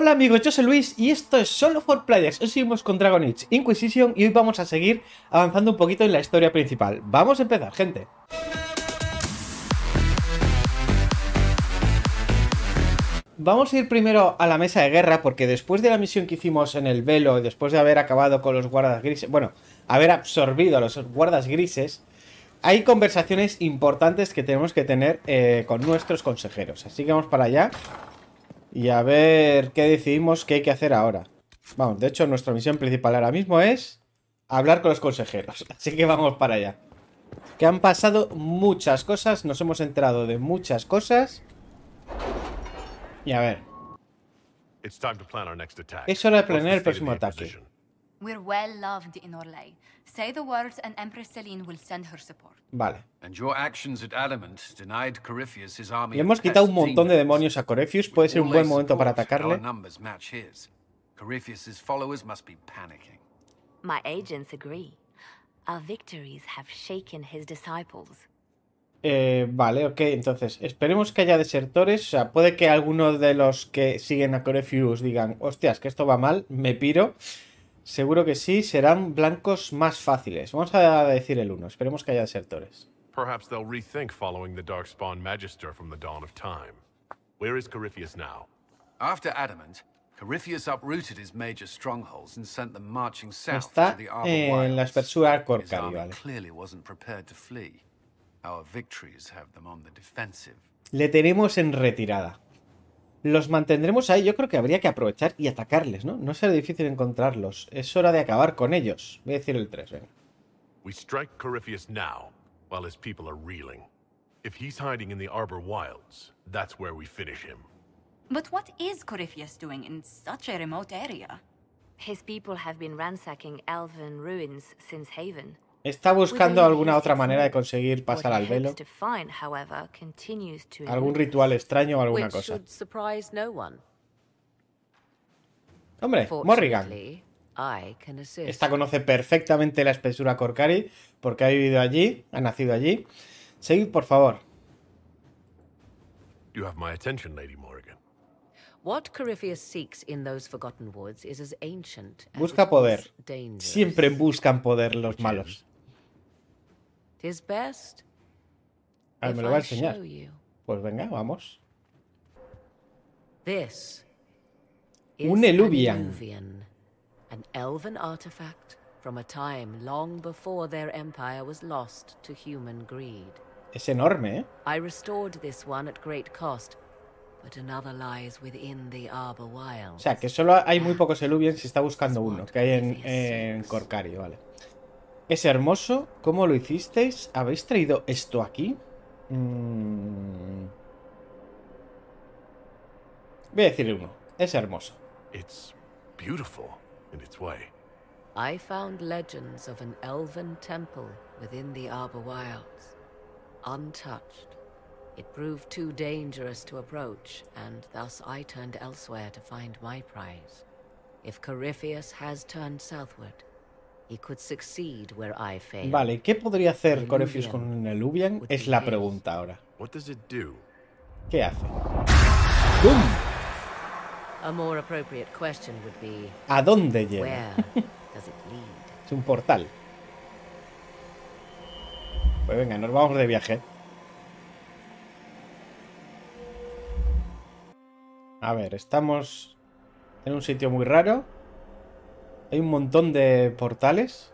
Hola amigos, yo soy Luis y esto es Solo for Players. Hoy seguimos con Dragon Age Inquisition y hoy vamos a seguir avanzando un poquito en la historia principal. Vamos a empezar, gente. Vamos a ir primero a la mesa de guerra porque después de la misión que hicimos en el velo, Y después de haber acabado con los guardas grises, bueno, haber absorbido a los guardas grises, hay conversaciones importantes que tenemos que tener eh, con nuestros consejeros. Así que vamos para allá. Y a ver qué decidimos que hay que hacer ahora. Vamos, de hecho nuestra misión principal ahora mismo es hablar con los consejeros. Así que vamos para allá. Que han pasado muchas cosas, nos hemos enterado de muchas cosas. Y a ver. Es hora de planear el próximo ataque. We're well loved in Orlay. Say the words and Empress Celine will send her support. Vale. And your actions at Adamant denied Corypheus his army. Le hemos quitado un montón de demonios a Corypheus, puede ser un buen momento para atacarle. numbers match his. Corypheus's followers must be panicking. My agents agree. Our victories have shaken his disciples. Eh, vale, Okay. entonces esperemos que haya desertores, o sea, puede que alguno de los que siguen a Corypheus digan, hostias, que esto va mal, me piro, Seguro que sí, serán blancos más fáciles. Vamos a decir el 1, esperemos que haya desertores. Perhaps they'll rethink following the Darkspawn Magister from the dawn of time. Where is Corypheus now? After Adamant, Corypheus uprooted his major strongholds and sent them marching south to the Arbor en la espesura clearly wasn't prepared to flee. Our victories have them on the defensive. Le tenemos en retirada. Los mantendremos ahí. Yo creo que habría que aprovechar y atacarles, ¿no? No será difícil encontrarlos. Es hora de acabar con ellos. Voy a decir el 3, venga. We strike Corypheus now, while his people are reeling. If he's hiding in the Arbor Wilds, that's where we finish him. But what is Corypheus doing in such a remote area? His people have been ransacking elven ruins since Haven. Está buscando alguna otra manera de conseguir pasar al velo. Algún ritual extraño o alguna cosa. Hombre, Morrigan. Esta conoce perfectamente la espesura Corcari porque ha vivido allí, ha nacido allí. Seguid, por favor. Busca poder. Siempre buscan poder los malos. Ah, me lo va a enseñar. Pues venga, vamos. This Un Eluvian. An elven artifact from a time long before their empire was lost to human greed. Es enorme, ¿eh? I restored this one at great cost, but another lies within the Arbor Wilds. O sea, que solo hay muy ah, pocos Eluvians si está buscando uno, que hay en, en Corcario, vale. Es hermoso. ¿Cómo lo hicisteis? ¿Habéis traído esto aquí? Mm. Voy a decirle uno. Es hermoso. It's beautiful in its way. I found legends of an elven temple within the Arbor Wilds. Untouched. It proved too dangerous to approach, and thus I turned elsewhere to find my prize. If Corypheus has turned southward, Vale, ¿qué podría hacer Corefius con un Eluvian? Es la pregunta ahora. ¿Qué hace? ¡Bum! ¿A dónde llega? es un portal. Pues venga, nos vamos de viaje. A ver, estamos en un sitio muy raro. Hay un montón de portales.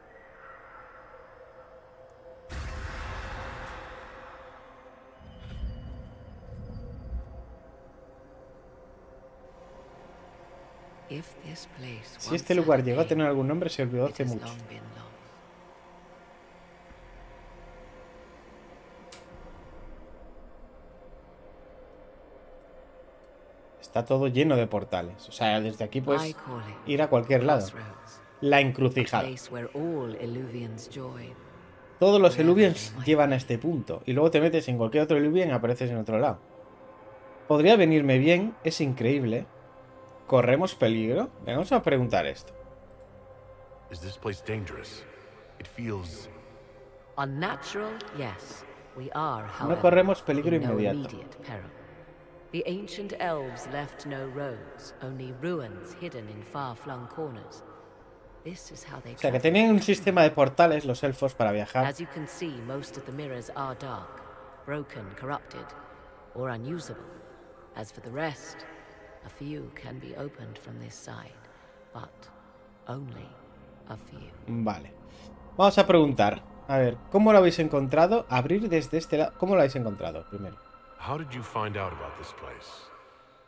Si este lugar llegó a tener algún nombre, se olvidó hace mucho. Está todo lleno de portales. O sea, desde aquí puedes ir a cualquier lado. La encrucijada. Todos los Eluvians llevan a este punto. Y luego te metes en cualquier otro Eluvian y apareces en otro lado. Podría venirme bien, es increíble. ¿Corremos peligro? Vamos a preguntar esto. no corremos peligro inmediato. The ancient elves left no roads, only ruins hidden in far-flung corners. This is how they o sea, que tenían un sistema de portales los elfos para viajar. As you can see, most of the mirrors are dark, broken, corrupted, or unusable. As for the rest, a few can be opened from this side, but only a few. Vale. Vamos a preguntar. A ver, ¿cómo lo habéis encontrado? Abrir desde este lado. ¿Cómo lo habéis encontrado primero? How did you find out about this place?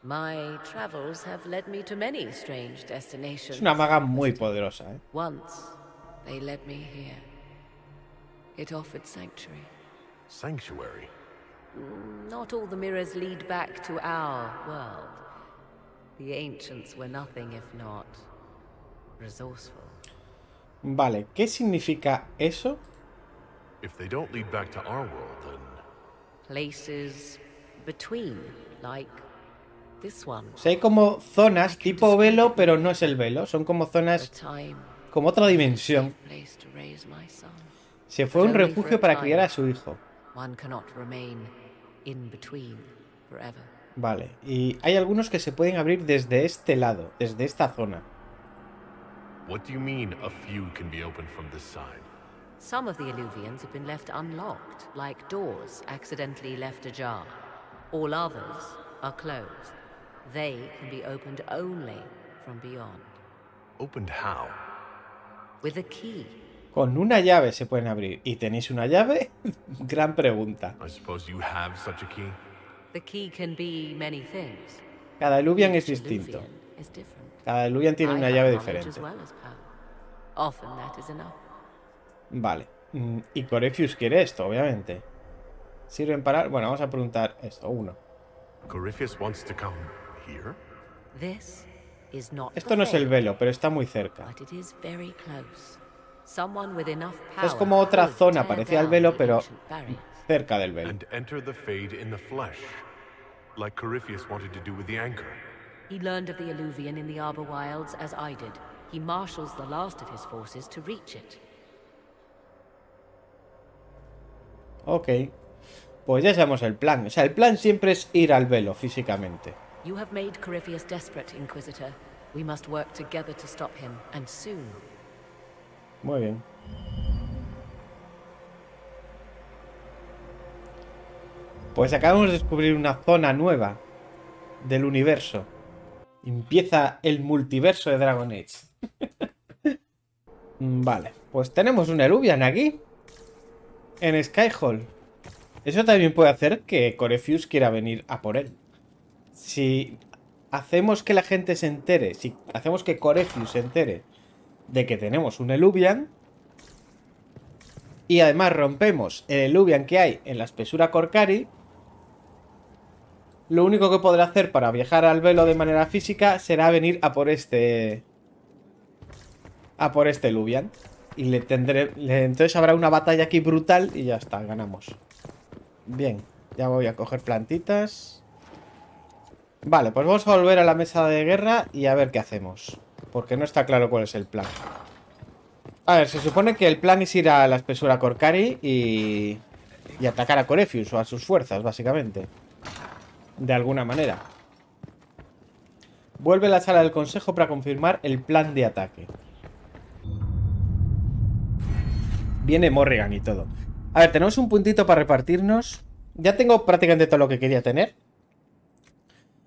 My travels have led me to many strange destinations. Es una maga muy poderosa, eh. Once they led me here. It offered sanctuary. Sanctuary? Mm, not all the mirrors lead back to our world. The ancients were nothing if not resourceful. Vale, ¿qué significa eso? If they don't lead back to our world, then between, hay como zonas tipo velo, pero no es el velo. Son como zonas como otra dimensión. Se fue a un refugio para criar a su hijo. Vale, y hay algunos que se pueden abrir desde este lado, desde esta zona. Some of the alluvians have been left unlocked, like doors accidentally left ajar. All others are closed. They can be opened only from beyond. Opened how? With a key. Con una llave se pueden abrir. ¿Y tenéis una llave? Gran pregunta. I suppose you have such a key. The key can be many things. Cada Illuvian es distinto. Cada Illuvian tiene una llave diferente. Often that is enough. Vale. Mm, y Corypheus quiere esto, obviamente. ¿Sirven para...? Bueno, vamos a preguntar esto. Uno. Wants to come here? This is not esto no es el velo, pero está muy cerca. es como otra zona parecía el velo, pero cerca del velo. like Corypheus wanted to do with the anchor. He learned of the Alluvian in the Arbor Wilds as I did. He marshals the last of his forces to reach it. Ok. Pues ya sabemos el plan. O sea, el plan siempre es ir al velo físicamente. Muy bien. Pues acabamos de descubrir una zona nueva del universo. Empieza el multiverso de Dragon Age. vale, pues tenemos un Eluvian aquí en Skyhall. Eso también puede hacer que Corefius quiera venir a por él. Si hacemos que la gente se entere, si hacemos que Corefius se entere de que tenemos un Eluvian, y además rompemos el Eluvian que hay en la espesura Corcari, lo único que podrá hacer para viajar al velo de manera física será venir a por este... A por este Eluvian y le tendré... entonces habrá una batalla aquí brutal y ya está, ganamos. Bien, ya voy a coger plantitas. Vale, pues vamos a volver a la mesa de guerra y a ver qué hacemos. Porque no está claro cuál es el plan. A ver, se supone que el plan es ir a la espesura Corcari y... Y atacar a Corefius o a sus fuerzas, básicamente. De alguna manera. Vuelve a la sala del consejo para confirmar el plan de ataque. viene Morrigan y todo. A ver, tenemos un puntito para repartirnos. Ya tengo prácticamente todo lo que quería tener.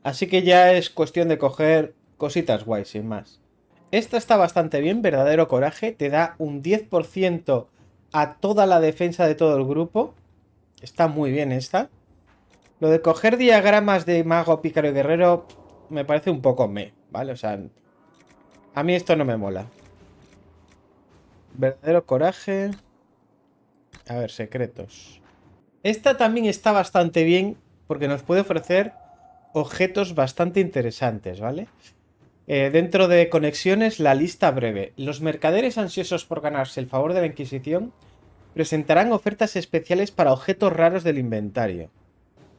Así que ya es cuestión de coger cositas guays, sin más. Esta está bastante bien, verdadero coraje. Te da un 10% a toda la defensa de todo el grupo. Está muy bien esta. Lo de coger diagramas de mago, pícaro y guerrero me parece un poco me, ¿vale? O sea, a mí esto no me mola. Verdadero coraje... A ver, secretos. Esta también está bastante bien porque nos puede ofrecer objetos bastante interesantes, ¿vale? Eh, dentro de conexiones, la lista breve. Los mercaderes ansiosos por ganarse el favor de la Inquisición presentarán ofertas especiales para objetos raros del inventario.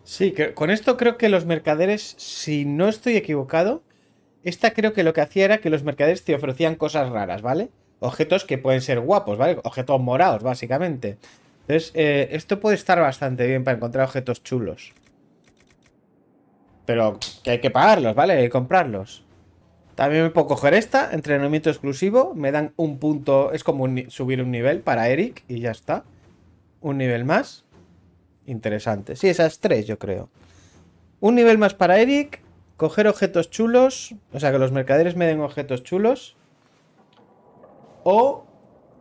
Sí, con esto creo que los mercaderes, si no estoy equivocado, esta creo que lo que hacía era que los mercaderes te ofrecían cosas raras, ¿vale? objetos que pueden ser guapos, ¿vale? Objetos morados, básicamente. Entonces, eh, esto puede estar bastante bien para encontrar objetos chulos. Pero que hay que pagarlos, ¿vale? Hay comprarlos. También me puedo coger esta, entrenamiento exclusivo. Me dan un punto, es como subir un nivel para Eric y ya está. Un nivel más. Interesante. Sí, esas tres yo creo. Un nivel más para Eric. Coger objetos chulos. O sea, que los mercaderes me den objetos chulos o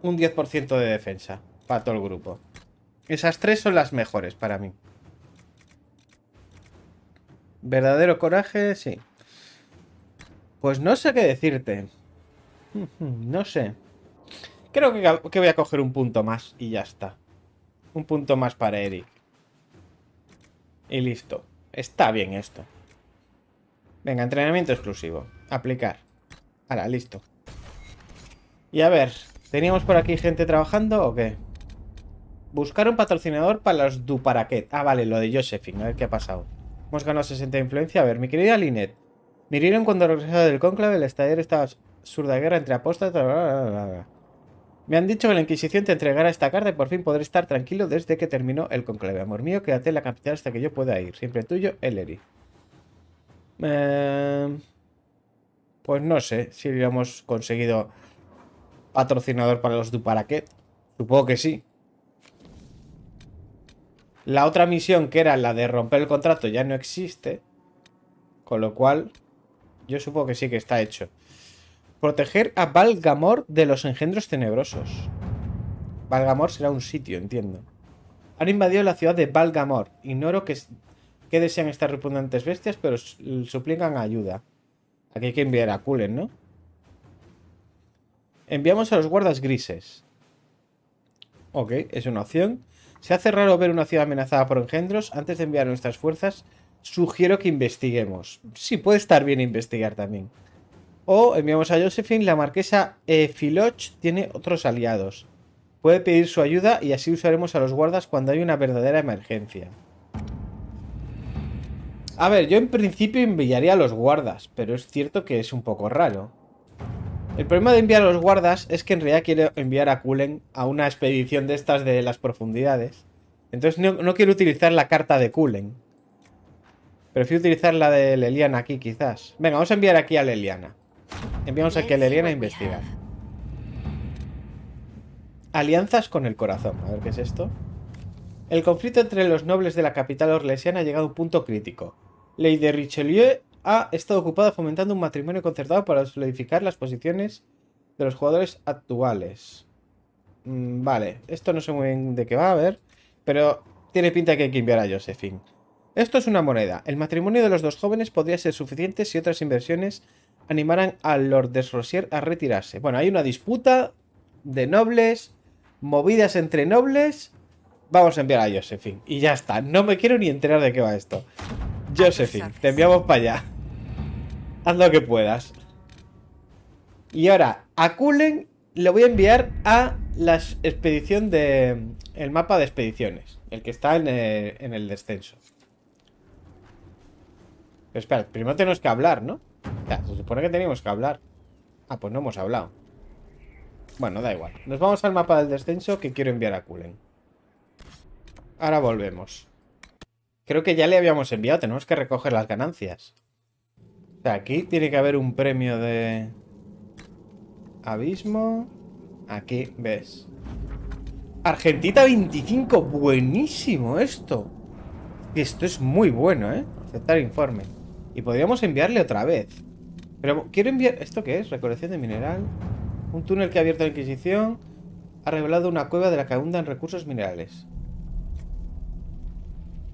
un 10% de defensa para todo el grupo. Esas tres son las mejores para mí. ¿Verdadero coraje? Sí. Pues no sé qué decirte. No sé. Creo que, voy a coger un punto más y ya está. Un punto más para Eric. Y listo. Está bien esto. Venga, entrenamiento exclusivo. Aplicar. Ahora, listo. Y a ver, ¿teníamos por aquí gente trabajando o qué? Buscar un patrocinador para los Duparaquet. Ah, vale, lo de Josephine, a ver qué ha pasado. Hemos ganado 60 influencia. A ver, mi querida Linet. Mirieron cuando regresaba del conclave. el estallido estaba surda guerra entre apostas. Me han dicho que la Inquisición te entregará esta carta y por fin podré estar tranquilo desde que terminó el conclave. Amor mío, quédate en la capital hasta que yo pueda ir. Siempre tuyo, Ellery. Eh, pues no sé si hubiéramos conseguido patrocinador para los Duparaquet. Supongo que sí. La otra misión, que era la de romper el contrato, ya no existe. Con lo cual, yo supongo que sí que está hecho. Proteger a Valgamor de los engendros tenebrosos. Valgamor será un sitio, entiendo. Han invadido la ciudad de Valgamor. Ignoro que, que desean estas repugnantes bestias, pero suplican ayuda. Aquí hay que enviar a Kulen, ¿no? Enviamos a los guardas grises. Ok, es una opción. Se hace raro ver una ciudad amenazada por engendros. Antes de enviar nuestras fuerzas, sugiero que investiguemos. Sí, puede estar bien investigar también. O enviamos a Josephine, la marquesa Efiloch Filoch tiene otros aliados. Puede pedir su ayuda y así usaremos a los guardas cuando hay una verdadera emergencia. A ver, yo en principio enviaría a los guardas, pero es cierto que es un poco raro. El problema de enviar a los guardas es que en realidad quiero enviar a Kulen a una expedición de estas de las profundidades. Entonces no, no quiero utilizar la carta de Kulen. Prefiero utilizar la de Leliana aquí, quizás. Venga, vamos a enviar aquí a Leliana. Enviamos aquí a Leliana a investigar. Alianzas con el corazón. A ver qué es esto. El conflicto entre los nobles de la capital orlesiana ha llegado a un punto crítico. Ley de Richelieu ha estado ocupada fomentando un matrimonio concertado para solidificar las posiciones de los jugadores actuales. Mm, vale, esto no sé muy bien de qué va a ver, pero tiene pinta que hay que enviar a Josephine. Esto es una moneda. El matrimonio de los dos jóvenes podría ser suficiente si otras inversiones animaran a Lord Desrosier a retirarse. Bueno, hay una disputa de nobles, movidas entre nobles. Vamos a enviar a Josephine. Y ya está. No me quiero ni enterar de qué va esto. Ah, pues Josephine, te enviamos para allá. Haz lo que puedas. Y ahora, a Kulen Le voy a enviar a la expedición de... El mapa de expediciones. El que está en el, eh, en el descenso. espera, primero tenemos que hablar, ¿no? O se supone que teníamos que hablar. Ah, pues no hemos hablado. Bueno, da igual. Nos vamos al mapa del descenso que quiero enviar a Kulen. Ahora volvemos. Creo que ya le habíamos enviado. Tenemos que recoger las ganancias. O sea, aquí tiene que haber un premio de... Abismo. Aquí, ves. Argentita 25. Buenísimo esto. Esto es muy bueno, ¿eh? Aceptar informe. Y podríamos enviarle otra vez. Pero quiero enviar... ¿Esto qué es? Recolección de mineral. Un túnel que ha abierto la Inquisición. Ha revelado una cueva de la que abundan recursos minerales.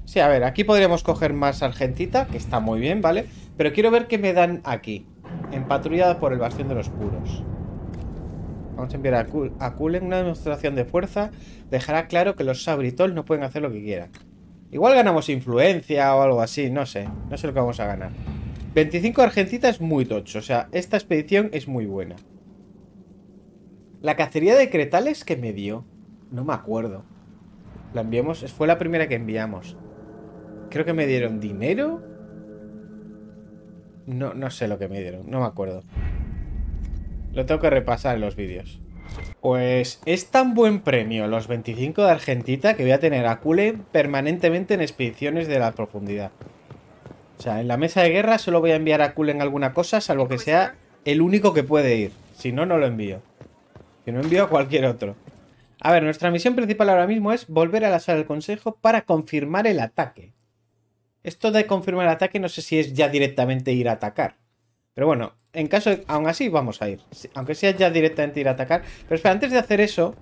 Sí, a ver, aquí podríamos coger más argentita, que está muy bien, ¿vale? Pero quiero ver qué me dan aquí. Empatrullada por el bastión de los puros. Vamos a enviar a, Kul en una demostración de fuerza. Dejará claro que los Sabritol no pueden hacer lo que quieran. Igual ganamos influencia o algo así, no sé. No sé lo que vamos a ganar. 25 argentita es muy tocho, o sea, esta expedición es muy buena. La cacería de cretales que me dio, no me acuerdo. La enviamos, fue la primera que enviamos. Creo que me dieron dinero. No, no sé lo que me dieron, no me acuerdo. Lo tengo que repasar en los vídeos. Pues es tan buen premio los 25 de Argentita que voy a tener a Kulen permanentemente en expediciones de la profundidad. O sea, en la mesa de guerra solo voy a enviar a Kulen alguna cosa, salvo que sea el único que puede ir. Si no, no lo envío. Que no, envío a cualquier otro. A ver, nuestra misión principal ahora mismo es volver a la sala del consejo para confirmar el ataque. Esto de confirmar el ataque no sé si es ya directamente ir a atacar. Pero bueno, en caso de... Aún así vamos a ir. Aunque sea ya directamente ir a atacar. Pero espera, antes de hacer eso...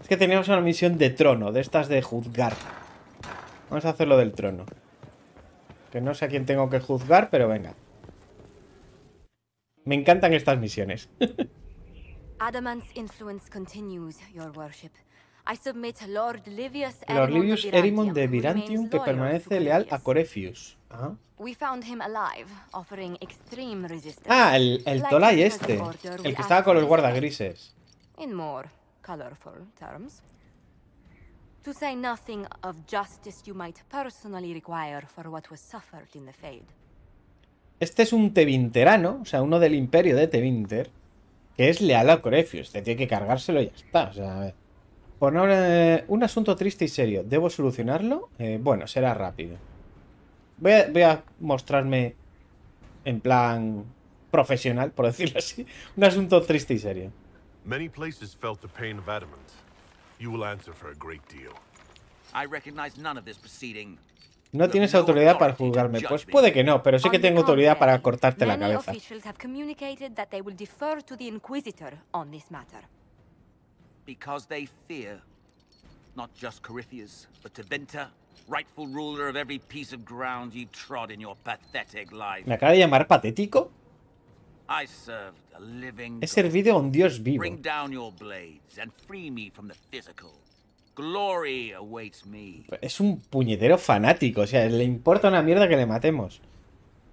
Es que teníamos una misión de trono. De estas de juzgar. Vamos a hacer lo del trono. Que no sé a quién tengo que juzgar, pero venga. Me encantan estas misiones. Adamant's influence continues, Your Worship. Lord Livius Erimon de Virantium, que permanece leal a Corefius. Ah, el, el Tolai este, el que estaba con los guardas To say nothing of justice you might personally require for what was suffered in the Fade. Este es un Tevinterano, o sea, uno del imperio de Tevinter, que es leal a Corefius. Este tiene que cargárselo y ya está, o sea, a ver. Por ahora, un asunto triste y serio. ¿Debo solucionarlo? Eh, bueno, será rápido. Voy a, mostrarme en plan profesional, por decirlo así. Un asunto triste y serio. No tienes autoridad para juzgarme. Pues puede que no, pero sí que tengo autoridad para cortarte la cabeza. Because they fear, not just Corypheus, but Taventa, rightful ruler of every piece of ground you trod in your pathetic life. ¿Me acaba de llamar patético? I served a living He servido a un dios vivo. Bring down your blades and free me from the physical. Glory awaits me. Es un puñetero fanático, o sea, le importa una mierda que le matemos.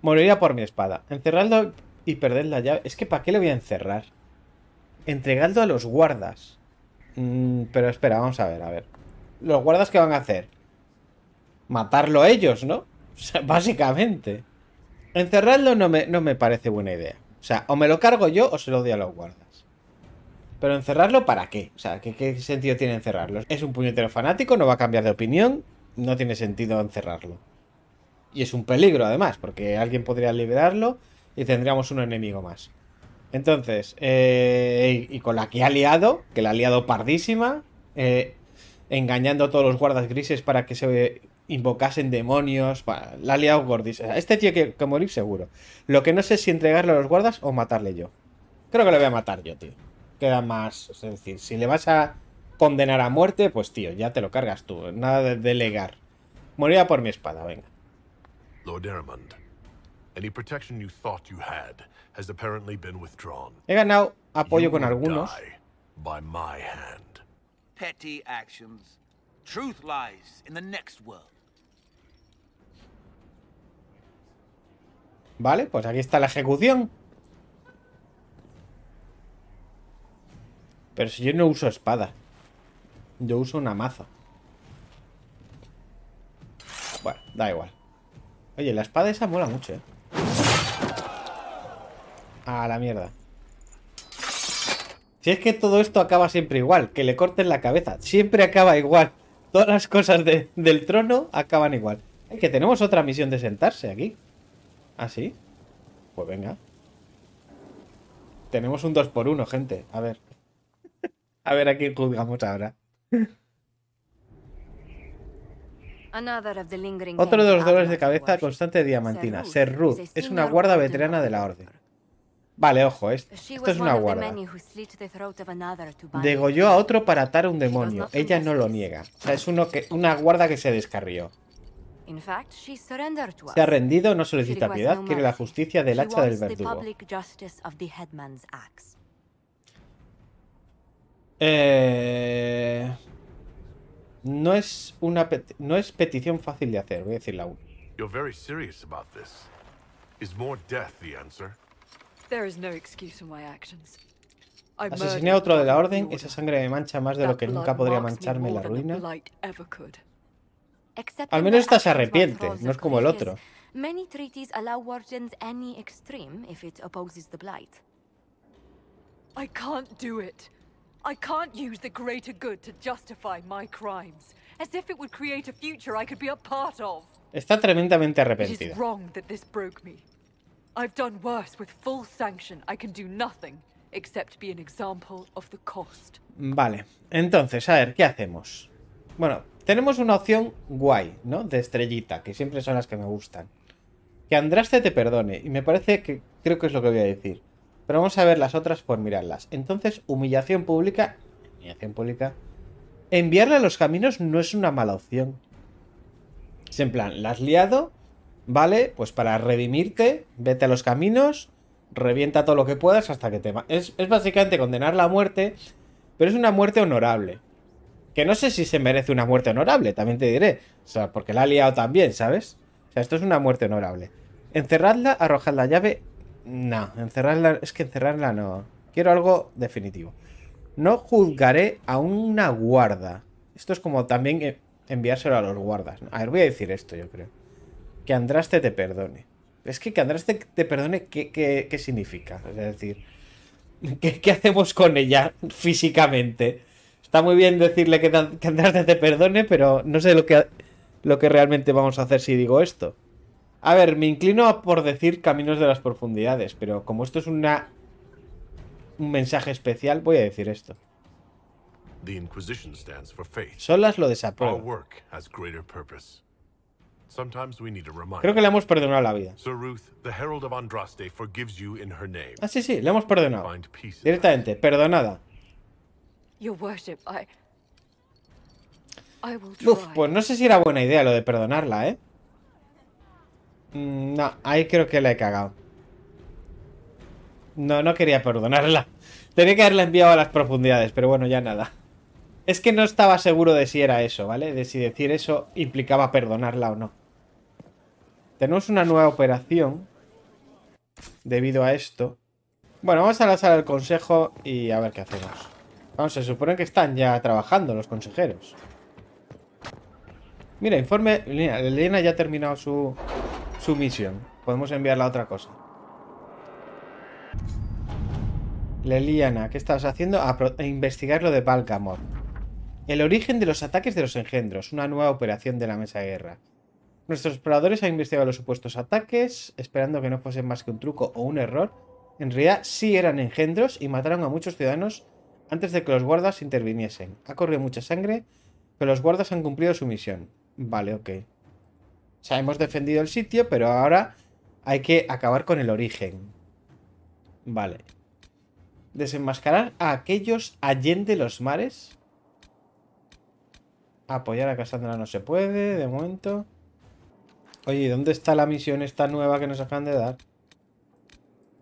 Moriría por mi espada. Encerrarlo y perder la llave. Es que ¿para qué le voy a encerrar? Entregadlo a los guardas. Mm, pero espera, vamos a ver, a ver. ¿Los guardas qué van a hacer? Matarlo ellos, ¿no? O sea, básicamente. Encerrarlo no me, no me parece buena idea. O sea, o me lo cargo yo o se lo doy a los guardas. Pero encerrarlo para qué? O sea, ¿qué, qué sentido tiene encerrarlo? Es un puñetero fanático, no va a cambiar de opinión, no tiene sentido encerrarlo. Y es un peligro además, porque alguien podría liberarlo y tendríamos un enemigo más. Entonces, eh, y, con la que ha liado, que la ha liado pardísima, eh, engañando a todos los guardas grises para que se invocasen demonios. la ha liado gordísima. Este tío que, morir seguro. Lo que no sé es si entregarle a los guardas o matarle yo. Creo que lo voy a matar yo, tío. Queda más. Es decir, si le vas a condenar a muerte, pues tío, ya te lo cargas tú. Nada de delegar. Moría por mi espada, venga. Lord He ganado apoyo con algunos. Vale, pues aquí está la ejecución. Pero si yo no uso espada. Yo uso una maza. Bueno, da igual. Oye, la espada esa mola mucho, ¿eh? A la mierda. Si es que todo esto acaba siempre igual, que le corten la cabeza. Siempre acaba igual. Todas las cosas del trono acaban igual. Es que tenemos otra misión de sentarse aquí. ¿Ah, sí? Pues venga. Tenemos un 2x1, gente. A ver. A ver a quién juzgamos ahora. Otro de los dolores de cabeza constante de diamantina, Ruth es una guarda veterana de la orden. Vale, ojo, esto, es una guarda. Degolló a otro para atar a un demonio. Ella no lo niega. O sea, es uno que, una guarda que se descarrió. Se ha rendido, no solicita piedad, quiere la justicia del hacha del verdugo. Eh, no es una no es petición fácil de hacer, voy a decirla aún. Asesiné a otro de la orden, esa sangre me mancha más de lo que nunca podría mancharme la ruina. Al menos esta se arrepiente, no es como el otro. Many treaties allow wardens any extreme if it opposes the blight. I can't do it. I can't use the greater good to justify my crimes, as if it would create a future I could be a part of. Está tremendamente arrepentida. It is wrong that this broke me. Vale, entonces, a ver, ¿qué hacemos? Bueno, tenemos una opción guay, ¿no? De estrellita, que siempre son las que me gustan. Que Andraste te perdone, y me parece que creo que es lo que voy a decir. Pero vamos a ver las otras por mirarlas. Entonces, humillación pública... Humillación pública... Enviarle a los caminos no es una mala opción. Es en plan, la has liado, ¿vale? Pues para redimirte, vete a los caminos, revienta todo lo que puedas hasta que te... Es, es básicamente condenar la muerte, pero es una muerte honorable. Que no sé si se merece una muerte honorable, también te diré. O sea, porque la ha liado también, ¿sabes? O sea, esto es una muerte honorable. Encerradla, arrojad la llave. No, encerradla... Es que encerrarla no. Quiero algo definitivo. No juzgaré a una guarda. Esto es como también enviárselo a los guardas. A ver, voy a decir esto, yo creo que Andraste te perdone. Es que que Andraste te perdone, ¿qué, significa? Es decir, ¿qué, hacemos con ella físicamente? Está muy bien decirle que, que, Andraste te perdone, pero no sé lo que, lo que realmente vamos a hacer si digo esto. A ver, me inclino por decir caminos de las profundidades, pero como esto es una un mensaje especial, voy a decir esto. Solas lo desaprueba. Creo que le hemos perdonado la vida. Ah, sí, sí, le hemos perdonado. Directamente, perdonada. Uf, pues no sé si era buena idea lo de perdonarla, ¿eh? Mm, no, ahí creo que la he cagado. No, no quería perdonarla. Tenía que haberla enviado a las profundidades, pero bueno, ya nada. Es que no estaba seguro de si era eso, ¿vale? De si decir eso implicaba perdonarla o no. Tenemos una nueva operación. Debido a esto. Bueno, vamos a la sala del consejo y a ver qué hacemos. Vamos, se supone que están ya trabajando los consejeros. Mira, informe... Liliana ya ha terminado su, misión. Podemos enviarla a otra cosa. Leliana, ¿qué estás haciendo? A, investigar lo de palcamor El origen de los ataques de los engendros. Una nueva operación de la mesa de guerra. Nuestros exploradores han investigado los supuestos ataques, esperando que no fuesen más que un truco o un error. En realidad sí eran engendros y mataron a muchos ciudadanos antes de que los guardas interviniesen. Ha corrido mucha sangre, pero los guardas han cumplido su misión. Vale, ok. O sea, hemos defendido el sitio, pero ahora hay que acabar con el origen. Vale. Desenmascarar a aquellos allende los mares. Apoyar a Cassandra no se puede, de momento. Oye, ¿dónde está la misión esta nueva que nos acaban de dar?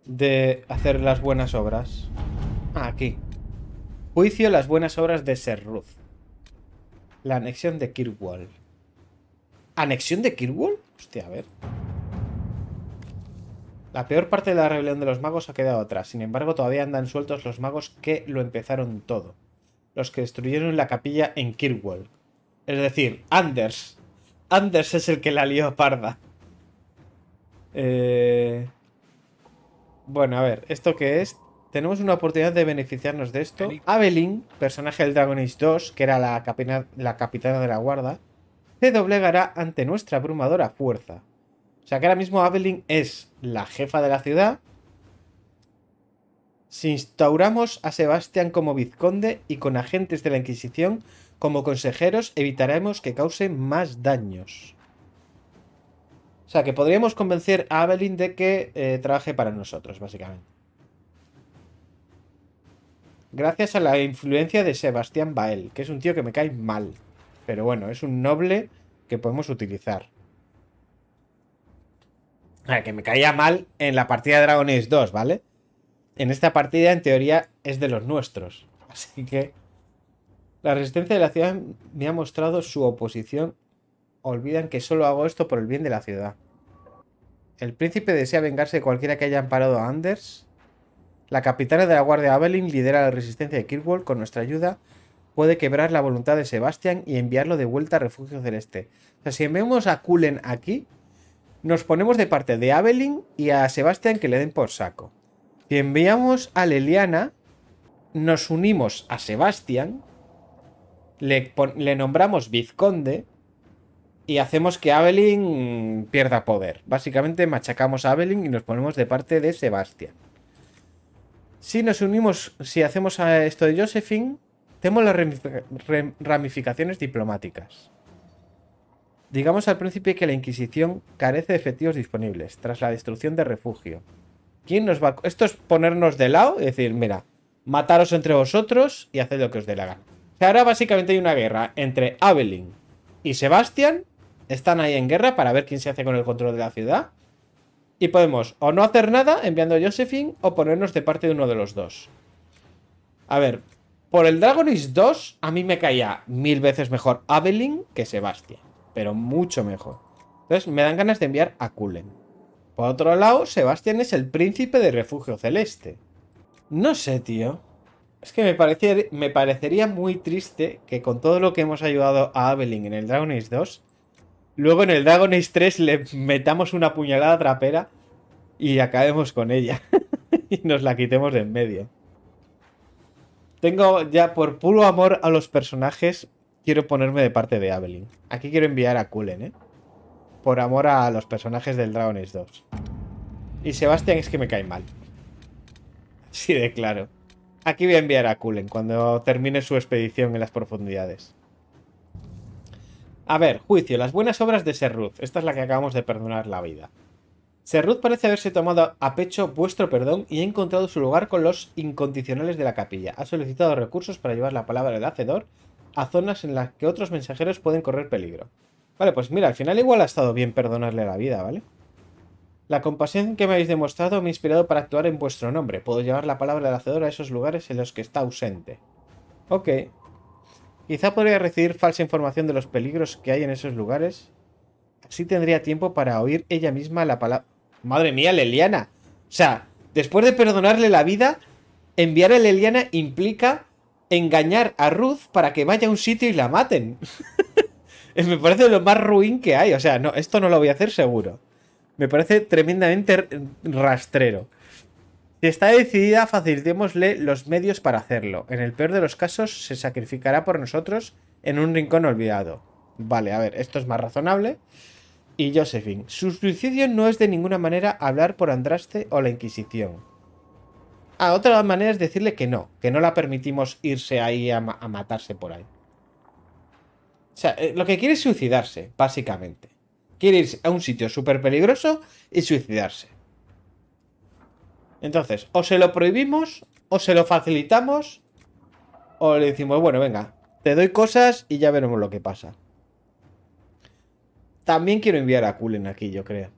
De hacer las buenas obras. Ah, aquí. Juicio las buenas obras de Serruz. La anexión de Kirwall. ¿Anexión de Kirwall? Hostia, a ver. La peor parte de la rebelión de los magos ha quedado atrás. Sin embargo, todavía andan sueltos los magos que lo empezaron todo. Los que destruyeron la capilla en Kirwall. Es decir, Anders, Anders es el que la lió parda. Eh, bueno, a ver, ¿esto qué es? Tenemos una oportunidad de beneficiarnos de esto. Abelin, personaje del Dragon Age 2, que era la, capitana de la guarda, se doblegará ante nuestra abrumadora fuerza. O sea que ahora mismo Abelin es la jefa de la ciudad. Si instauramos a Sebastián como vizconde y con agentes de la Inquisición, como consejeros evitaremos que cause más daños. O sea, que podríamos convencer a Abelin de que eh, trabaje para nosotros, básicamente. Gracias a la influencia de Sebastián Bael, que es un tío que me cae mal. Pero bueno, es un noble que podemos utilizar. que me caía mal en la partida de Dragon Age 2, ¿vale? En esta partida, en teoría, es de los nuestros. Así que la resistencia de la ciudad me ha mostrado su oposición. Olvidan que solo hago esto por el bien de la ciudad. El príncipe desea vengarse de cualquiera que haya amparado a Anders. La capitana de la guardia Abelin lidera la resistencia de Kirkwall. Con nuestra ayuda puede quebrar la voluntad de Sebastian y enviarlo de vuelta a Refugio Celeste. O sea, si enviamos a Kulen aquí, nos ponemos de parte de Abelin y a Sebastián que le den por saco. Si enviamos a Leliana, nos unimos a Sebastian le, nombramos vizconde y hacemos que Abelin pierda poder. Básicamente machacamos a Abelin y nos ponemos de parte de Sebastián. Si nos unimos, si hacemos esto de Josephine, tenemos las ramificaciones diplomáticas. Digamos al principio que la Inquisición carece de efectivos disponibles tras la destrucción de refugio. ¿Quién nos va a... Esto es ponernos de lado y decir, mira, mataros entre vosotros y haced lo que os dé la gana sea, ahora básicamente hay una guerra entre Abelin y Sebastian. Están ahí en guerra para ver quién se hace con el control de la ciudad. Y podemos o no hacer nada enviando a Josephine o ponernos de parte de uno de los dos. A ver, por el Dragonis 2 a mí me caía mil veces mejor Abelin que Sebastian. Pero mucho mejor. Entonces me dan ganas de enviar a Cullen. Por otro lado, Sebastian es el príncipe de refugio celeste. No sé, tío. Es que me, me parecería muy triste que con todo lo que hemos ayudado a Avelyn en el Dragon Age 2, luego en el Dragon Age 3 le metamos una puñalada trapera y acabemos con ella. y nos la quitemos de en medio. Tengo ya por puro amor a los personajes, quiero ponerme de parte de Avelyn. Aquí quiero enviar a Cullen, ¿eh? Por amor a los personajes del Dragon Age 2. Y Sebastián es que me cae mal. Sí, de claro. Aquí voy a enviar a Kulen cuando termine su expedición en las profundidades. A ver, juicio. Las buenas obras de Serruth. Esta es la que acabamos de perdonar la vida. Serruth parece haberse tomado a pecho vuestro perdón y ha encontrado su lugar con los incondicionales de la capilla. Ha solicitado recursos para llevar la palabra del hacedor a zonas en las que otros mensajeros pueden correr peligro. Vale, pues mira, al final igual ha estado bien perdonarle la vida, ¿vale? vale la compasión que me habéis demostrado me ha inspirado para actuar en vuestro nombre. Puedo llevar la palabra del hacedor a esos lugares en los que está ausente. Ok. Quizá podría recibir falsa información de los peligros que hay en esos lugares. Así tendría tiempo para oír ella misma la palabra... ¡Madre mía, Leliana! O sea, después de perdonarle la vida, enviar a Leliana implica engañar a Ruth para que vaya a un sitio y la maten. me parece lo más ruin que hay. O sea, no, esto no lo voy a hacer seguro. Me parece tremendamente rastrero. Si está decidida, facilitémosle los medios para hacerlo. En el peor de los casos, se sacrificará por nosotros en un rincón olvidado. Vale, a ver, esto es más razonable. Y Josephine, su suicidio no es de ninguna manera hablar por Andraste o la Inquisición. Ah, otra manera es decirle que no, que no la permitimos irse ahí a, matarse por ahí. O sea, eh, lo que quiere es suicidarse, básicamente quiere ir a un sitio súper peligroso y suicidarse. Entonces, o se lo prohibimos, o se lo facilitamos, o le decimos, bueno, venga, te doy cosas y ya veremos lo que pasa. También quiero enviar a Kulen aquí, yo creo.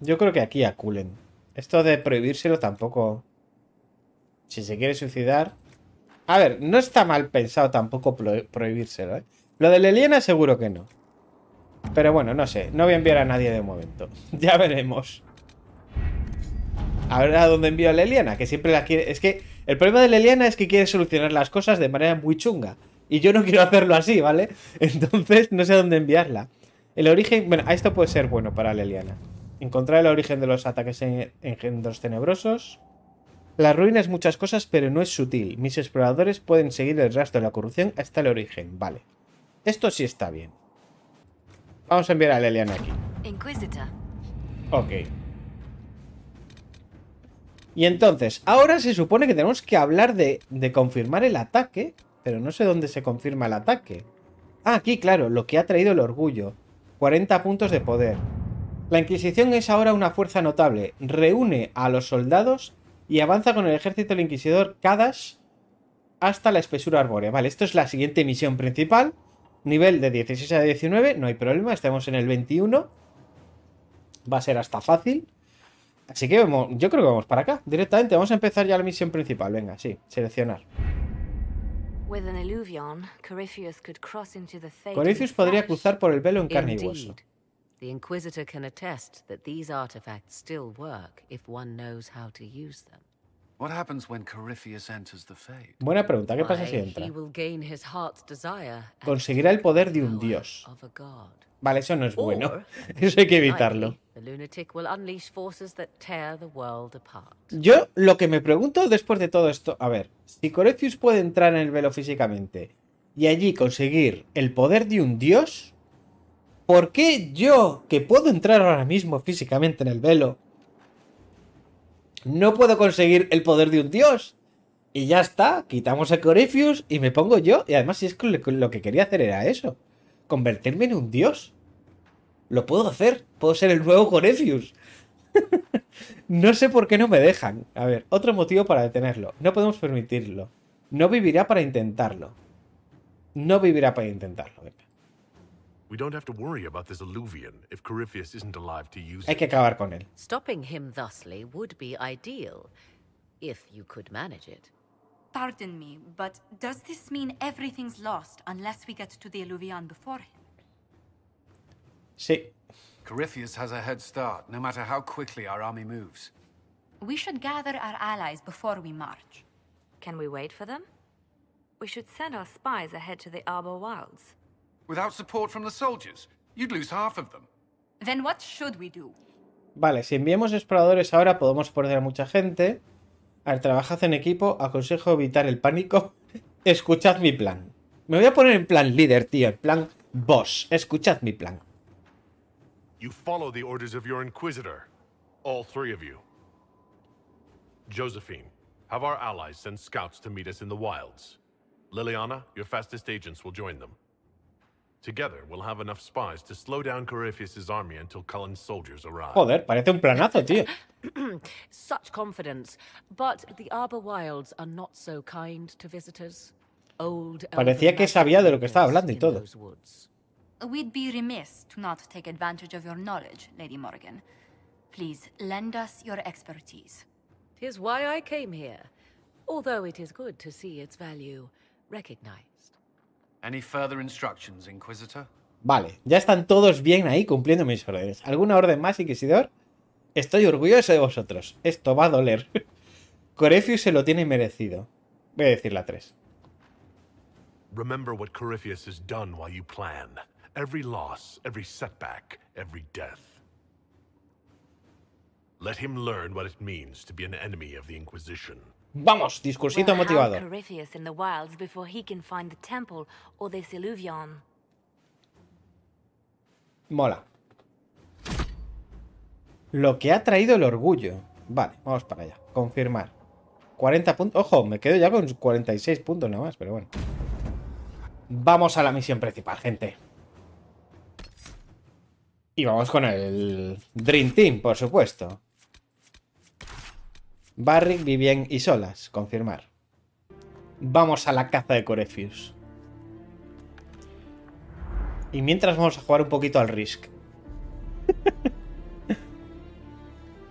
Yo creo que aquí a Kulen. Esto de prohibírselo tampoco... Si se quiere suicidar... A ver, no está mal pensado tampoco prohibírselo, ¿eh? Lo de Leliana seguro que no. Pero bueno, no sé. No voy a enviar a nadie de momento. Ya veremos. A ver a ¿dónde envío a Leliana? Que siempre la quiere... Es que el problema de Leliana es que quiere solucionar las cosas de manera muy chunga. Y yo no quiero hacerlo así, ¿vale? Entonces no sé a dónde enviarla. El origen... Bueno, esto puede ser bueno para Leliana. Encontrar el origen de los ataques en engendros tenebrosos. La ruina es muchas cosas, pero no es sutil. Mis exploradores pueden seguir el rastro de la corrupción hasta el origen. Vale. Esto sí está bien. Vamos a enviar a Lelian aquí. Inquisitor. Ok. Y entonces, ahora se supone que tenemos que hablar de, de confirmar el ataque, pero no sé dónde se confirma el ataque. Ah, aquí, claro, lo que ha traído el orgullo. 40 puntos de poder. La Inquisición es ahora una fuerza notable. Reúne a los soldados y avanza con el ejército del Inquisidor Kadas hasta la espesura arbórea. Vale, esto es la siguiente misión principal. Nivel de 16 a 19, no hay problema, estamos en el 21. Va a ser hasta fácil. Así que yo creo que vamos para acá, directamente. Vamos a empezar ya la misión principal, venga, sí, seleccionar. Corypheus podría cruzar por el velo en carne y Buena pregunta, ¿qué pasa si entra? Conseguirá el poder de un dios. Vale, eso no es bueno. Eso hay que evitarlo. Yo lo que me pregunto después de todo esto, a ver, si Corypheus puede entrar en el velo físicamente y allí conseguir el poder de un dios, ¿por qué yo, que puedo entrar ahora mismo físicamente en el velo, no puedo conseguir el poder de un dios. Y ya está, quitamos a Corefius y me pongo yo. Y además, si es que lo que quería hacer era eso, convertirme en un dios. Lo puedo hacer, puedo ser el nuevo Corefius. no sé por qué no me dejan. A ver, otro motivo para detenerlo. No podemos permitirlo. No vivirá para intentarlo. No vivirá para intentarlo, We don't have to worry about this alluvion if Corypheus isn't alive to use Hay que acabar con él. Stopping him thusly would be ideal, if you could manage it. Pardon me, but does this mean everything's lost unless we get to the alluvion before him? Sí. Corypheus has a head start, no matter how quickly our army moves. We should gather our allies before we march. Can we wait for them? We should send our spies ahead to the Arbor Wilds. Without support from the soldiers, you'd lose half of them. Then what should we do? Vale, si enviamos exploradores ahora podemos perder a mucha gente. Al trabajar en equipo, aconsejo evitar el pánico. Escuchad mi plan. Me voy a poner en plan líder, tío, en plan boss. Escuchad mi plan. You follow the orders of your inquisitor, all three of you. Josephine, have our allies send scouts to meet us in the wilds. Liliana, your fastest agents will join them. Together, we'll have enough spies to slow down Corypheus' army until Cullen's soldiers arrive. Joder, parece un planazo, tío. Such confidence. But the Arbor Wilds are not so kind to visitors. Old Parecía que sabía de lo que estaba hablando y todo. We'd be remiss to not take advantage of your knowledge, Lady Morgan. Please, lend us your expertise. Tis why I came here. Although it is good to see its value recognized. Any further instructions, Inquisitor? Vale, ya están todos bien ahí cumpliendo mis órdenes. ¿Alguna orden más, Inquisidor? Estoy orgulloso de vosotros. Esto va a doler. Corefius se lo tiene merecido. Voy a decir la 3. Remember what Corypheus has done while you plan. Every loss, every setback, every death. Let him learn what it means to be an enemy of the Inquisition. Vamos, discursito motivador! Mola. Lo que ha traído el orgullo. Vale, vamos para allá. Confirmar. 40 puntos. Ojo, me quedo ya con 46 puntos nada más, pero bueno. Vamos a la misión principal, gente. Y vamos con el Dream Team, por supuesto. Barry, Vivien y Solas. Confirmar. Vamos a la caza de Corefius. Y mientras vamos a jugar un poquito al Risk.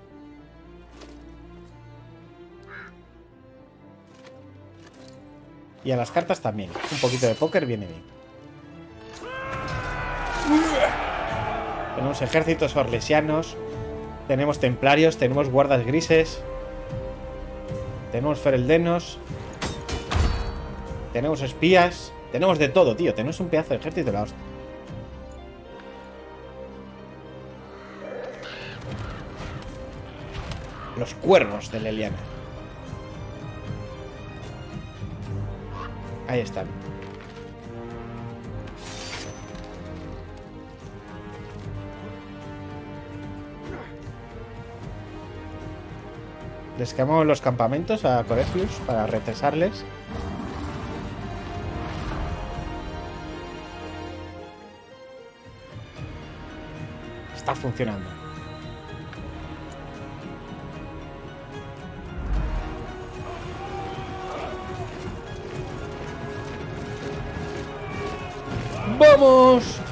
y a las cartas también. Un poquito de póker viene bien. Tenemos ejércitos orlesianos. Tenemos templarios. Tenemos guardas grises. Tenemos fereldenos. Tenemos espías. Tenemos de todo, tío. Tenemos un pedazo de ejército de la hostia. Los cuernos de Leliana. Ahí están. quemo los campamentos a Corefius para retrasarles. Está funcionando. ¡Vamos!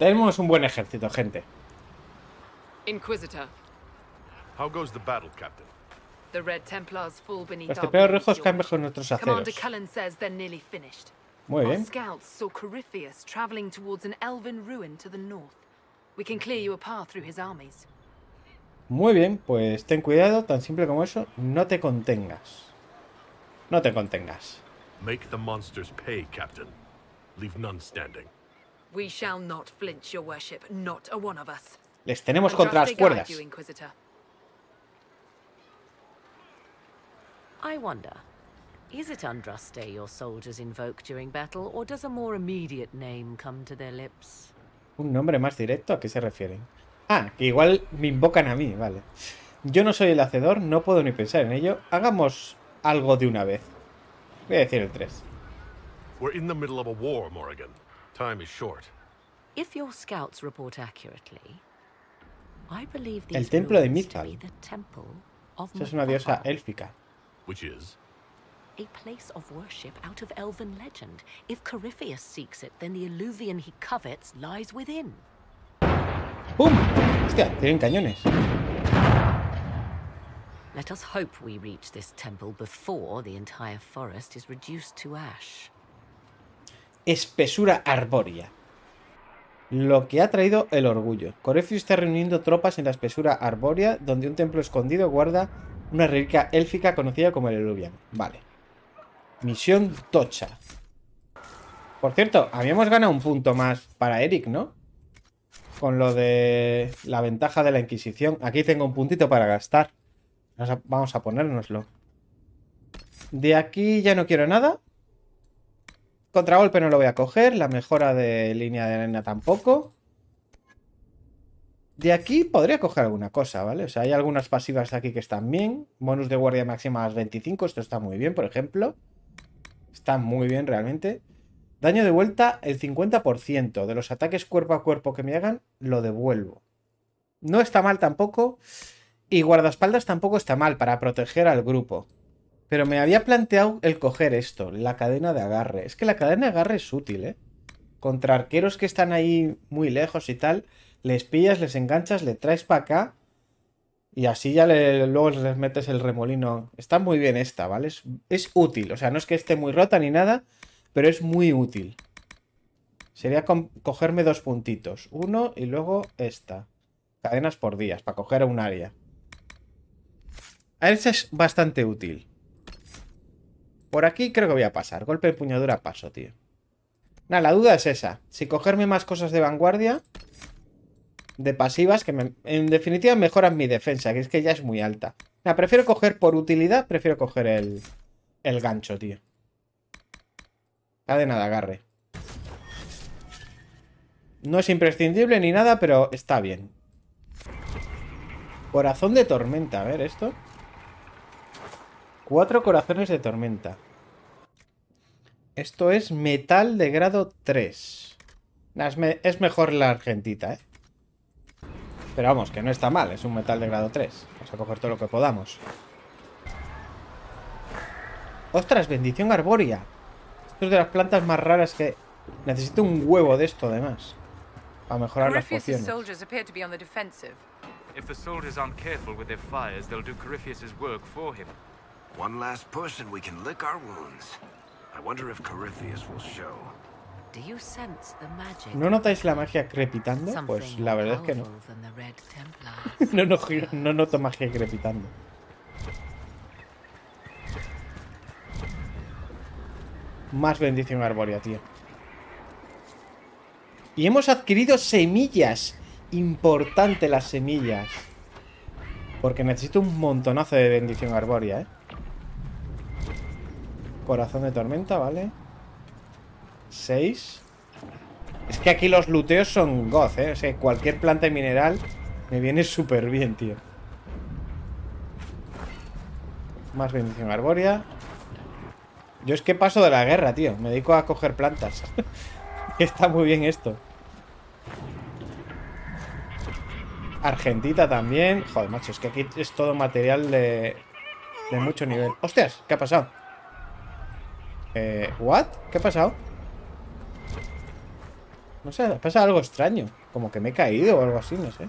Tenemos un buen ejército, gente. Inquisitor. How goes the battle, Captain? The Red Templars fall beneath Los templarios rojos cambian con nuestros aceros. Muy bien. scouts saw Corypheus traveling towards an elven ruin to the north. We can clear you a path through his armies. Muy bien, pues ten cuidado, tan simple como eso, no te contengas. No te contengas. Make the monsters pay, Captain. Leave none standing. We shall not flinch, your worship, not a one of us. Les tenemos contra las cuerdas. I wonder, is it Andraste your soldiers invoke during battle, or does a more immediate name come to their lips? Un nombre más directo, ¿a qué se refieren? Ah, que igual me invocan a mí, vale. Yo no soy el hacedor, no puedo ni pensar en ello. Hagamos algo de una vez. Voy a decir el 3. We're in the middle of a war, Morrigan. Time is short. If your scouts report accurately, I believe these El templo The temple of Esa es una diosa élfica. Which is a place of worship out of elven legend. If Corypheus seeks it, then the alluvion he covets lies within. ¡Pum! Hostia, tienen cañones. Let us hope we reach this temple before the entire forest is reduced to ash. espesura arbórea. Lo que ha traído el orgullo. Corefio está reuniendo tropas en la espesura arbórea, donde un templo escondido guarda una reliquia élfica conocida como el Eluvian. Vale. Misión Tocha. Por cierto, habíamos ganado un punto más para Eric, ¿no? Con lo de la ventaja de la Inquisición. Aquí tengo un puntito para gastar. Vamos a ponérnoslo. De aquí ya no quiero nada. Contragolpe no lo voy a coger. La mejora de línea de arena tampoco. De aquí podría coger alguna cosa, ¿vale? O sea, hay algunas pasivas aquí que están bien. Bonus de guardia máxima 25. Esto está muy bien, por ejemplo. Está muy bien realmente. Daño de vuelta, el 50% de los ataques cuerpo a cuerpo que me hagan, lo devuelvo. No está mal tampoco. Y guardaespaldas tampoco está mal para proteger al grupo. Pero me había planteado el coger esto, la cadena de agarre. Es que la cadena de agarre es útil, ¿eh? Contra arqueros que están ahí muy lejos y tal, les pillas, les enganchas, le traes para acá y así ya luego les metes el remolino. Está muy bien esta, ¿vale? Es, útil. O sea, no es que esté muy rota ni nada, pero es muy útil. Sería cogerme dos puntitos. Uno y luego esta. Cadenas por días, para coger un área. A es bastante útil. Por aquí creo que voy a pasar. Golpe de puñadura paso, tío. Nada, la duda es esa. Si cogerme más cosas de vanguardia... De pasivas, que en definitiva mejoran mi defensa, que es que ya es muy alta. Nada, prefiero coger por utilidad, prefiero coger el, el gancho, tío. Cadena de agarre. No es imprescindible ni nada, pero está bien. Corazón de tormenta, a ver esto. Cuatro corazones de tormenta. Esto es metal de grado 3. Es, mejor la argentita, ¿eh? Pero vamos, que no está mal, es un metal de grado 3. Vamos a coger todo lo que podamos. ¡Ostras! Bendición arbórea. Esto es de las plantas más raras que... Necesito un huevo de esto, además. Para mejorar las pociones. soldiers ¿No notáis la magia crepitando? Pues la verdad es que no. no, no, no noto magia crepitando. Más bendición arbórea, tío. Y hemos adquirido semillas. Importante las semillas. Porque necesito un montonazo de bendición arbórea, ¿eh? Corazón de tormenta, vale. 6. Es que aquí los luteos son goz, ¿eh? O sea, cualquier planta y mineral me viene súper bien, tío. Más bendición arbórea. Yo es que paso de la guerra, tío. Me dedico a coger plantas. Está muy bien esto. Argentita también. Joder, macho, es que aquí es todo material de, de mucho nivel. ¡Hostias! ¿Qué ha pasado? Eh, ¿What? ¿Qué ha pasado? No sé, pasa algo extraño. Como que me he caído o algo así, no sé.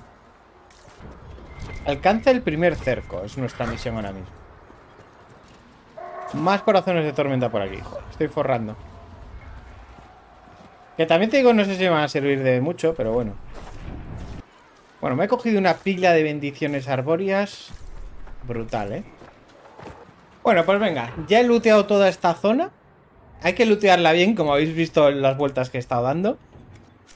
Alcanza el primer cerco. Es nuestra misión ahora mismo. Más corazones de tormenta por aquí. estoy forrando. Que también te digo, no sé si me van a servir de mucho, pero bueno. Bueno, me he cogido una pila de bendiciones arbóreas. Brutal, ¿eh? Bueno, pues venga. Ya he looteado toda esta zona. Hay que lutearla bien, como habéis visto en las vueltas que he estado dando.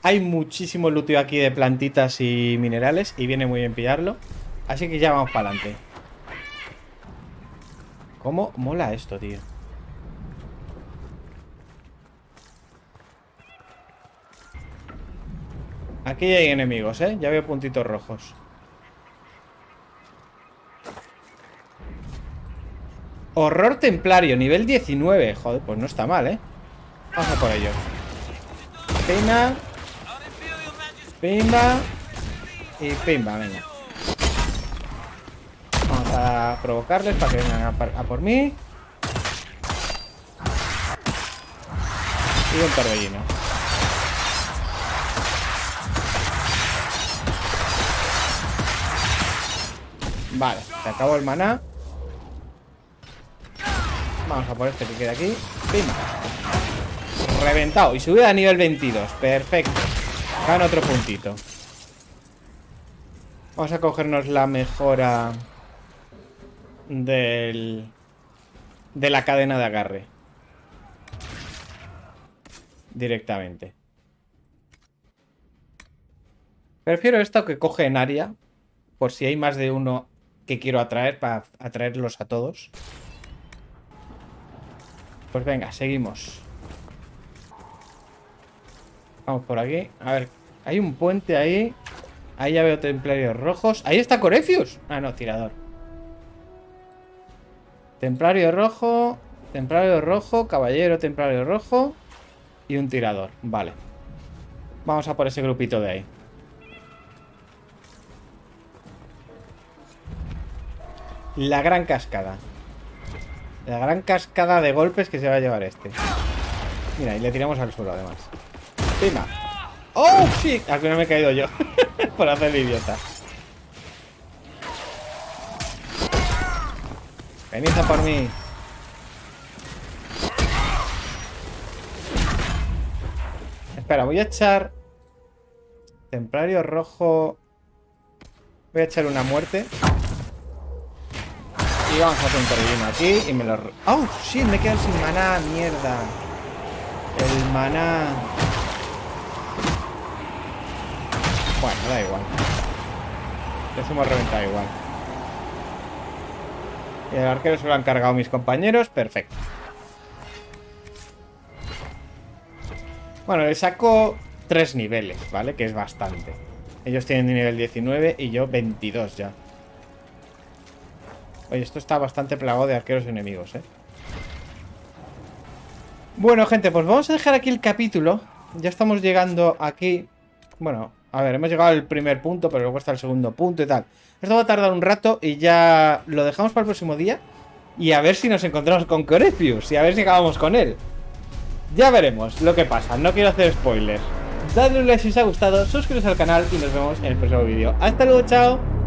Hay muchísimo luteo aquí de plantitas y minerales y viene muy bien pillarlo. Así que ya vamos para adelante. ¿Cómo mola esto, tío? Aquí hay enemigos, ¿eh? Ya veo puntitos rojos. Horror templario, nivel 19 Joder, pues no está mal, ¿eh? Vamos a por ello Pimba Pimba Y pimba, venga Vamos a provocarles para que vengan a, por mí Y un torbellino Vale, se acabó el maná Vamos a por este que queda aquí. ¡Pim! Reventado. Y subida a nivel 22. Perfecto. Gana otro puntito. Vamos a cogernos la mejora del... De la cadena de agarre. Directamente. Prefiero esto que coge en área. Por si hay más de uno que quiero atraer para atraerlos a todos. Pues venga, seguimos. Vamos por aquí. A ver, hay un puente ahí. Ahí ya veo templarios rojos. ¡Ahí está Corefius! Ah, no, tirador. Templario rojo, templario rojo, caballero, templario rojo y un tirador. Vale. Vamos a por ese grupito de ahí. La gran cascada. La gran cascada de golpes que se va a llevar este. Mira, y le tiramos al suelo además. ¡Oh, sí! Aquí no me he caído yo. Por hacer idiota. por mí. Espera, voy a echar... Templario rojo... Voy a echar una muerte. Y vamos a hacer un torbellino aquí y me lo... ¡Oh, sí! Me quedan sin maná, mierda. El maná... Bueno, da igual. Les hemos reventado igual. Y el arquero se lo han cargado mis compañeros. Perfecto. Bueno, le saco tres niveles, ¿vale? Que es bastante. Ellos tienen nivel 19 y yo 22 ya. Oye, esto está bastante plagado de arqueros enemigos, ¿eh? Bueno, gente, pues vamos a dejar aquí el capítulo. Ya estamos llegando aquí. Bueno, a ver, hemos llegado al primer punto, pero luego está el segundo punto y tal. Esto va a tardar un rato y ya lo dejamos para el próximo día. Y a ver si nos encontramos con Corepius y a ver si acabamos con él. Ya veremos lo que pasa, no quiero hacer spoilers. Dadle un like si os ha gustado, suscríbete al canal y nos vemos en el próximo vídeo. Hasta luego, chao.